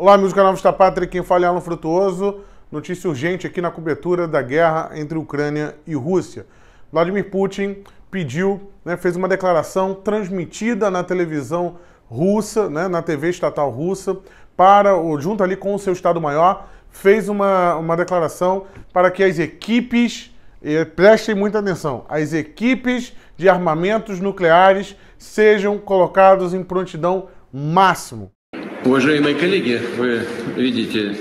Olá, amigos do canal Vista Pátria, quem fala é Alan Frutuoso. Notícia urgente aqui na cobertura da guerra entre Ucrânia e Rússia. Vladimir Putin pediu, né, fez uma declaração transmitida na televisão russa, né, na TV estatal russa, para o junto ali com o seu Estado-Maior, fez uma, uma declaração para que as equipes, prestem muita atenção, as equipes de armamentos nucleares sejam colocados em prontidão máximo. Уважаемые коллеги, вы видите,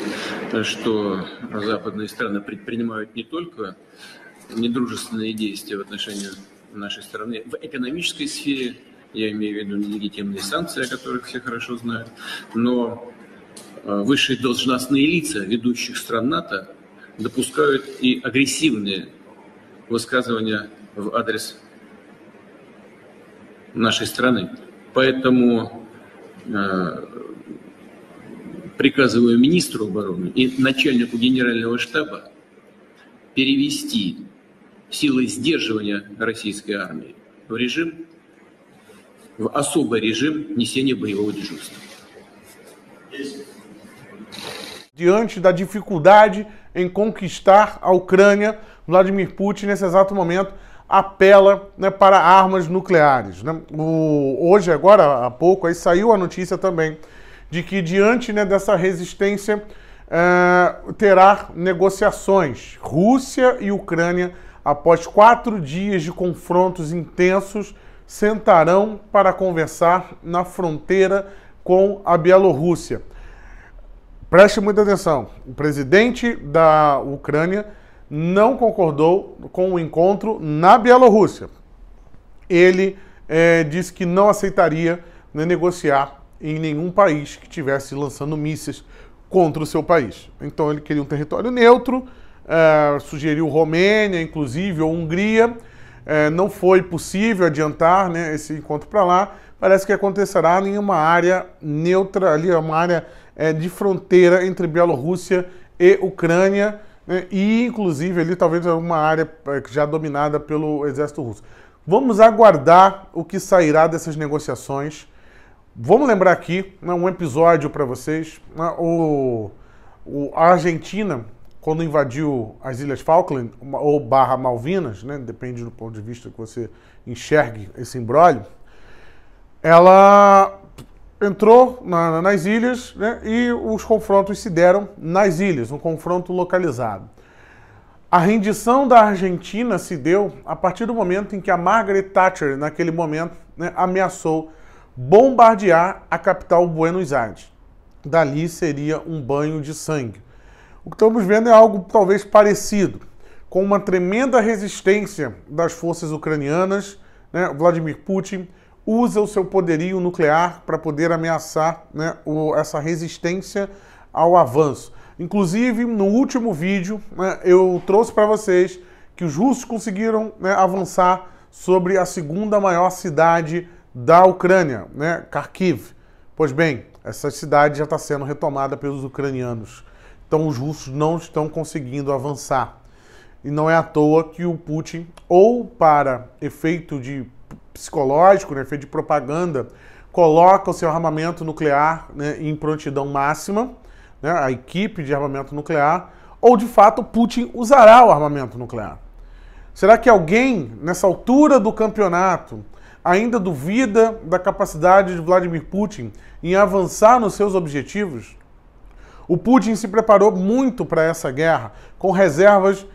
что западные страны предпринимают не только недружественные действия в отношении нашей страны в экономической сфере, я имею в виду нелегитимные санкции, о которых все хорошо знают, но э, высшие должностные лица ведущих стран НАТО допускают и агрессивные высказывания в адрес нашей страны. Поэтому э, приказываю министру обороны и начальнику генерального штаба перевести силы сдерживания российской армии в режим, в особый режим несения боевого дежурства. Diante da dificuldade em conquistar a Ucrânia, Vladimir Putin, nesse exato momento, apela né, para armas nucleares. Né? O, hoje, agora há pouco, aí saiu a notícia também de que diante né, dessa resistência uh, terá negociações. Rússia e Ucrânia, após quatro dias de confrontos intensos, sentarão para conversar na fronteira com a Bielorrússia. Preste muita atenção. O presidente da Ucrânia não concordou com o encontro na Bielorrússia. Ele é, disse que não aceitaria né, negociar em nenhum país que estivesse lançando mísseis contra o seu país. Então ele queria um território neutro, uh, sugeriu Romênia, inclusive, ou Hungria. Uh, não foi possível adiantar né, esse encontro para lá. Parece que acontecerá em uma área neutra, ali, uma área uh, de fronteira entre Bielorrússia e Ucrânia, né, e inclusive ali talvez uma área já dominada pelo exército russo. Vamos aguardar o que sairá dessas negociações. Vamos lembrar aqui né, um episódio para vocês. Né, o, o, a Argentina, quando invadiu as Ilhas Falkland, ou barra Malvinas, né, depende do ponto de vista que você enxergue esse embrólio, ela entrou na, nas ilhas né, e os confrontos se deram nas ilhas, um confronto localizado. A rendição da Argentina se deu a partir do momento em que a Margaret Thatcher, naquele momento, né, ameaçou bombardear a capital Buenos Aires. Dali seria um banho de sangue. O que estamos vendo é algo talvez parecido, com uma tremenda resistência das forças ucranianas. Né? Vladimir Putin usa o seu poderio nuclear para poder ameaçar né, o, essa resistência ao avanço. Inclusive, no último vídeo, né, eu trouxe para vocês que os russos conseguiram né, avançar sobre a segunda maior cidade da Ucrânia, né? Kharkiv. Pois bem, essa cidade já está sendo retomada pelos ucranianos. Então os russos não estão conseguindo avançar. E não é à toa que o Putin, ou para efeito de psicológico, né, efeito de propaganda, coloca o seu armamento nuclear né, em prontidão máxima, né, a equipe de armamento nuclear, ou de fato Putin usará o armamento nuclear. Será que alguém, nessa altura do campeonato, ainda duvida da capacidade de Vladimir Putin em avançar nos seus objetivos? O Putin se preparou muito para essa guerra, com reservas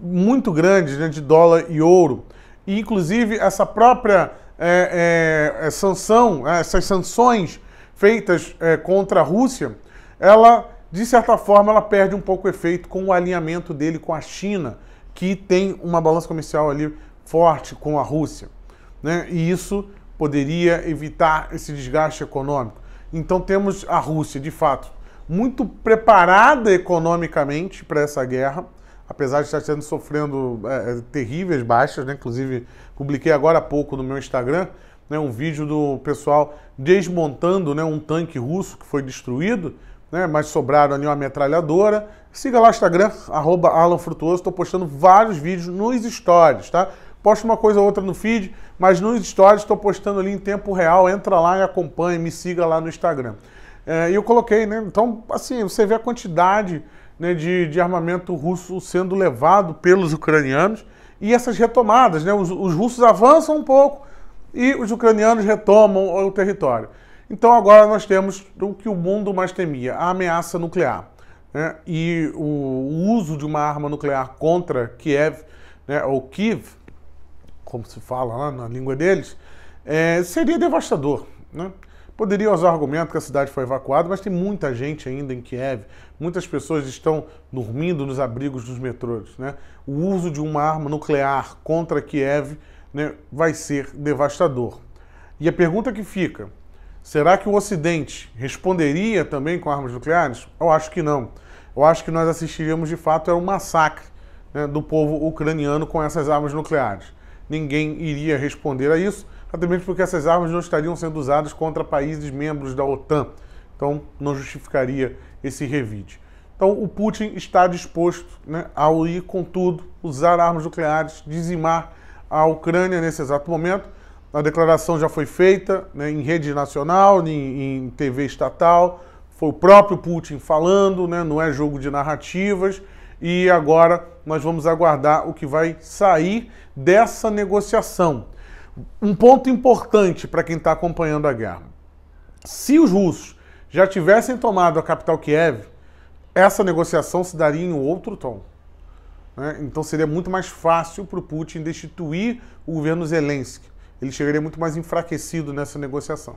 muito grandes né, de dólar e ouro. E, inclusive, essa própria é, é, é sanção, é, essas sanções feitas é, contra a Rússia, ela, de certa forma, ela perde um pouco o efeito com o alinhamento dele com a China, que tem uma balança comercial ali forte com a Rússia né? e isso poderia evitar esse desgaste econômico. Então temos a Rússia, de fato, muito preparada economicamente para essa guerra, apesar de estar sendo sofrendo é, é, terríveis baixas, né? inclusive publiquei agora há pouco no meu Instagram né, um vídeo do pessoal desmontando né, um tanque russo que foi destruído, né, mas sobraram ali uma metralhadora. Siga lá o Instagram, arroba Alan Frutuoso, estou postando vários vídeos nos stories, tá? Posto uma coisa ou outra no feed, mas nos stories estou postando ali em tempo real. Entra lá e acompanhe, me siga lá no Instagram. É, e eu coloquei, né? Então, assim, você vê a quantidade né, de, de armamento russo sendo levado pelos ucranianos e essas retomadas, né? Os, os russos avançam um pouco e os ucranianos retomam o território. Então agora nós temos o que o mundo mais temia, a ameaça nuclear. Né? E o, o uso de uma arma nuclear contra Kiev, né, ou Kiev, como se fala lá na língua deles, é, seria devastador. Né? Poderia usar o argumento que a cidade foi evacuada, mas tem muita gente ainda em Kiev, muitas pessoas estão dormindo nos abrigos dos metrôs. Né? O uso de uma arma nuclear contra Kiev né, vai ser devastador. E a pergunta que fica: será que o Ocidente responderia também com armas nucleares? Eu acho que não. Eu acho que nós assistiríamos de fato a um massacre né, do povo ucraniano com essas armas nucleares ninguém iria responder a isso, até mesmo porque essas armas não estariam sendo usadas contra países membros da OTAN. Então, não justificaria esse revide. Então, o Putin está disposto né, a ir com tudo, usar armas nucleares, dizimar a Ucrânia nesse exato momento. A declaração já foi feita né, em rede nacional, em, em, TV estatal. Foi o próprio Putin falando, né, não é jogo de narrativas e agora nós vamos aguardar o que vai sair dessa negociação. Um ponto importante para quem está acompanhando a guerra: se os russos já tivessem tomado a capital Kiev, essa negociação se daria em outro tom. Né? Então seria muito mais fácil para o Putin destituir o governo Zelensky. Ele chegaria muito mais enfraquecido nessa negociação.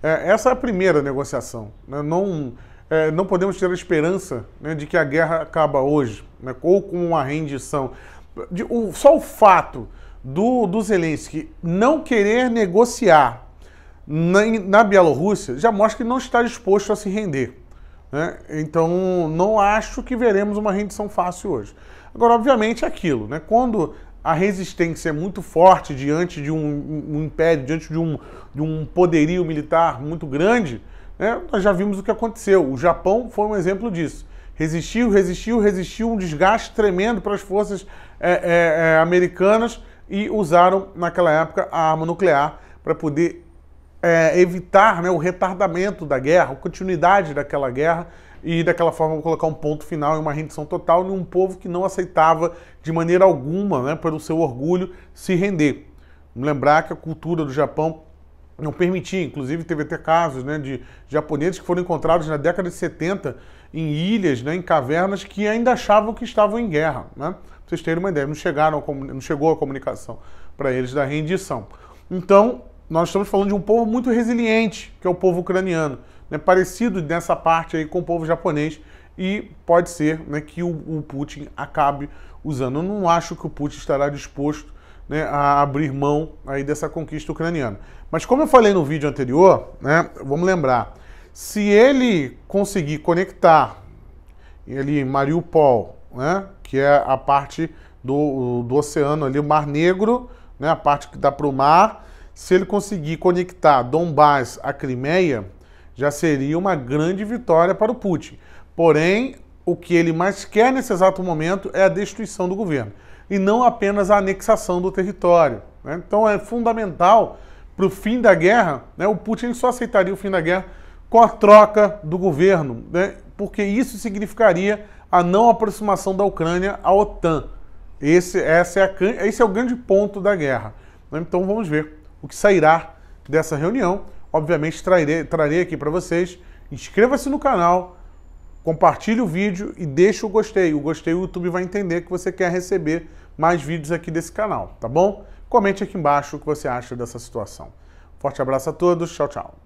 É, essa é a primeira negociação. Né? Não é, não podemos ter a esperança né, de que a guerra acaba hoje, né, ou com uma rendição. De, o, só o fato do, do Zelensky não querer negociar na, na Bielorrússia já mostra que não está disposto a se render. Né? Então, não acho que veremos uma rendição fácil hoje. Agora, obviamente, é aquilo, né? quando a resistência é muito forte diante de um, um império, diante de um, de um poderio militar muito grande é, nós já vimos o que aconteceu. O Japão foi um exemplo disso. Resistiu, resistiu, resistiu, um desgaste tremendo para as forças é, é, é americanas e usaram, naquela época, a arma nuclear para poder é, evitar né, o retardamento da guerra, a continuidade daquela guerra e, daquela forma, colocar um ponto final e uma rendição total em um povo que não aceitava, de maneira alguma, né, pelo seu orgulho, se render. lembrar que a cultura do Japão não permitia. Inclusive, teve até casos né, de japoneses que foram encontrados na década de 70 em ilhas, né, em cavernas, que ainda achavam que estavam em guerra. Né? Pra vocês terem uma ideia, não, chegaram, não chegou a comunicação para eles da rendição. Então, nós estamos falando de um povo muito resiliente, que é o povo ucraniano, né, parecido nessa parte aí com o povo japonês, e pode ser né, que o, o Putin acabe usando. Eu não acho que o Putin estará disposto né, a abrir mão aí dessa conquista ucraniana. Mas como eu falei no vídeo anterior, né, vamos lembrar, se ele conseguir conectar ele Mariupol, né, que é a parte do, do oceano ali, o Mar Negro, né, a parte que dá para o mar, se ele conseguir conectar Donbass à Crimeia, já seria uma grande vitória para o Putin. Porém, o que ele mais quer nesse exato momento é a destruição do governo e não apenas a anexação do território. Né? Então é fundamental para o fim da guerra, né? o Putin só aceitaria o fim da guerra com a troca do governo, né? porque isso significaria a não aproximação da Ucrânia à OTAN. Esse, essa é a, esse é o grande ponto da guerra. Né? Então vamos ver o que sairá dessa reunião. Obviamente trarei, trarei aqui para vocês. Inscreva-se no canal compartilhe o vídeo e deixe o gostei. O gostei o YouTube vai entender que você quer receber mais vídeos aqui desse canal, tá bom? Comente aqui embaixo o que você acha dessa situação. Forte abraço a todos, tchau, tchau.